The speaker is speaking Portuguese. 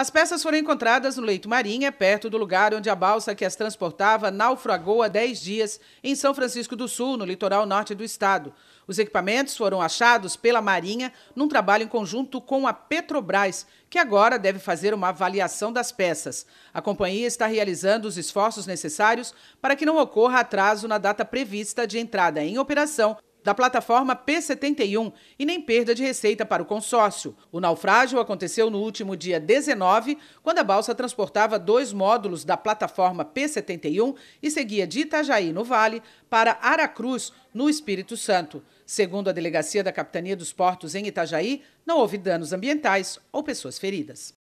As peças foram encontradas no leito Marinha, perto do lugar onde a balsa que as transportava naufragou há 10 dias, em São Francisco do Sul, no litoral norte do estado. Os equipamentos foram achados pela Marinha num trabalho em conjunto com a Petrobras, que agora deve fazer uma avaliação das peças. A companhia está realizando os esforços necessários para que não ocorra atraso na data prevista de entrada em operação da plataforma P71 e nem perda de receita para o consórcio. O naufrágio aconteceu no último dia 19, quando a balsa transportava dois módulos da plataforma P71 e seguia de Itajaí, no Vale, para Aracruz, no Espírito Santo. Segundo a delegacia da Capitania dos Portos em Itajaí, não houve danos ambientais ou pessoas feridas.